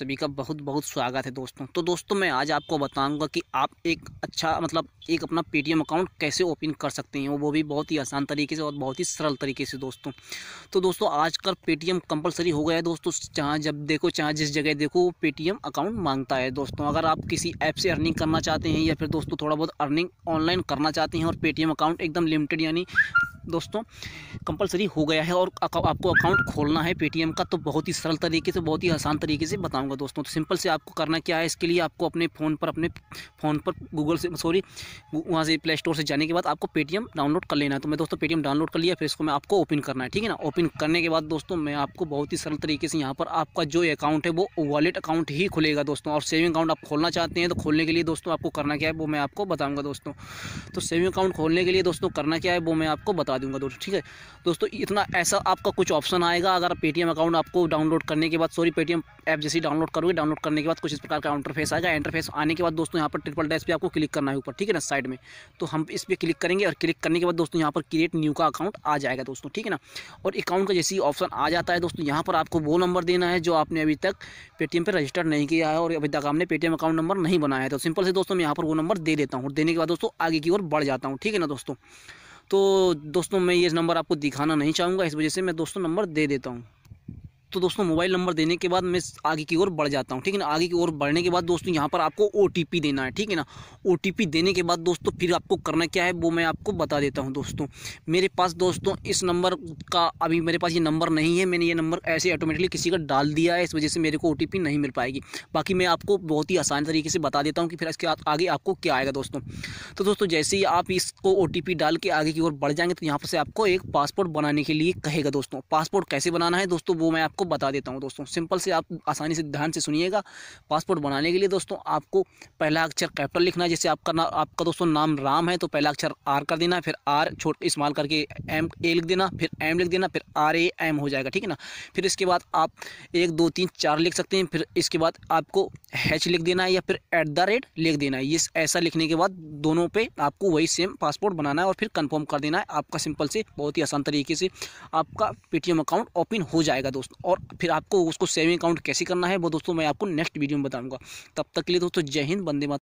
सभी का बहुत बहुत स्वागत है दोस्तों तो दोस्तों मैं आज आपको बताऊंगा कि आप एक अच्छा मतलब एक अपना पेटीएम अकाउंट कैसे ओपन कर सकते हैं वो भी बहुत ही आसान तरीके से और बहुत ही सरल तरीके से दोस्तों तो दोस्तों आजकल पेटीएम कंपलसरी हो गया है दोस्तों जहाँ जब देखो चाहे जिस जगह देखो वो अकाउंट मांगता है दोस्तों अगर आप किसी ऐप से अर्निंग करना चाहते हैं या फिर दोस्तों थोड़ा बहुत अर्निंग ऑनलाइन करना चाहते हैं और पेटीएम अकाउंट एकदम लिमिटेड यानी दोस्तों कंपलसरी हो गया है और आपको अकाउंट खोलना है पेटीएम का तो बहुत ही सरल तरीके से बहुत ही आसान तरीके से बताऊँगा दोस्तों तो सिंपल से आपको करना क्या है इसके लिए आपको अपने फ़ोन पर अपने फ़ोन पर गूगल से सॉरी वहाँ से प्ले स्टोर से जाने के बाद आपको पेटीएम डाउनलोड कर लेना है तो मैं दोस्तों पेटीएम डाउनलोड कर लिया फिर इसको मैं आपको ओपन करना है ठीक है ना ओपन करने के बाद दोस्तों मैं आपको बहुत ही सरल तरीके से यहाँ पर आपका जो अकाउंट है वो वॉलेट अकाउंट ही खुलेगा दोस्तों और सेविंग अकाउंट आप खोलना चाहते हैं तो खोलने के लिए दोस्तों आपको करना क्या है वो मैं आपको बताऊँगा दोस्तों तो सेविंग अकाउंट खोलने के लिए दोस्तों करना क्या है वो मैं आपको बता दूंगा दोस्तों ठीक है दोस्तों इतना ऐसा आपका कुछ ऑप्शन आएगा अगर पेटीएम अकाउंट आपको डाउनलोड करने के बाद सॉरी पेटीएम ऐप जैसे डाउनलोड करोगे डाउनलोड करने के बाद कुछ इस प्रकार का इंटरफेस आएगा इंटरफेस आने के बाद दोस्तों यहाँ पर ट्रिपल डैश पर आपको क्लिक करना है ऊपर ठीक है ना साइड में तो हम इस पर क्लिक करेंगे और क्लिक करने के बाद दोस्तों यहाँ पर क्रिएट न्यू का अकाउंट आ जाएगा दोस्तों ठीक है ना और अकाउंट का जैसे ऑप्शन आ जाता है दोस्तों यहाँ पर आपको वो नंबर देना है जो आपने अभी तक पेटीएम पर रजिस्टर नहीं किया है और अभी तक आपने पेटीएम अकाउंट नंबर नहीं बनाया है तो सिंपल से दोस्तों मैं यहाँ पर वो नंबर दे देता हूँ देने के बाद दोस्तों आगे की ओर बढ़ जाता हूँ ठीक है ना दोस्तों तो दोस्तों मैं ये नंबर आपको दिखाना नहीं चाहूँगा इस वजह से मैं दोस्तों नंबर दे देता हूँ तो दोस्तों मोबाइल नंबर देने के बाद मैं आगे की ओर बढ़ जाता हूँ ठीक है ना आगे की ओर बढ़ने के बाद दोस्तों यहाँ पर आपको ओ देना है ठीक है ना ओ देने के बाद दोस्तों फिर आपको करना क्या है वो मैं आपको बता देता हूँ दोस्तों मेरे पास दोस्तों इस नंबर का अभी मेरे पास ये नंबर नहीं है मैंने ये नंबर ऐसे ऑटोमेटिकली किसी का डाल दिया है इस वजह से मेरे को ओ नहीं मिल पाएगी बाकी मैं आपको बहुत ही आसान तरीके से बता देता हूँ कि फिर इसके आगे आपको क्या आएगा दोस्तों तो दोस्तों जैसे ही आप इसको ओ डाल के आगे की ओर बढ़ जाएंगे तो यहाँ पर से आपको एक पासपोर्ट बनाने के लिए कहेगा दोस्तों पासपोर्ट कैसे बनाना है दोस्तों वो मैं आपको बता देता हूँ दोस्तों सिंपल से आप आसानी से ध्यान से सुनिएगा पासपोर्ट बनाने के लिए दोस्तों आपको पहला अक्षर कैपिटल लिखना है जैसे आपका ना आपका दोस्तों नाम राम है तो पहला अक्षर आर कर देना फिर आर छोट इस्तेमाल करके एम ए लिख देना फिर एम लिख देना फिर आर ए एम हो जाएगा ठीक है ना फिर इसके बाद आप एक दो तीन चार लिख सकते हैं फिर इसके बाद आपको हैच लिख देना है या फिर एट द रेट लिख देना है ये ऐसा लिखने के बाद दोनों पे आपको वही सेम पासपोर्ट बनाना है और फिर कंफर्म कर देना है आपका सिंपल से बहुत ही आसान तरीके से आपका पेटीएम अकाउंट ओपन हो जाएगा दोस्तों और फिर आपको उसको सेविंग अकाउंट कैसे करना है वो दोस्तों मैं आपको नेक्स्ट वीडियो में बताऊंगा तब तक के लिए दोस्तों जय हिंद बंदे मात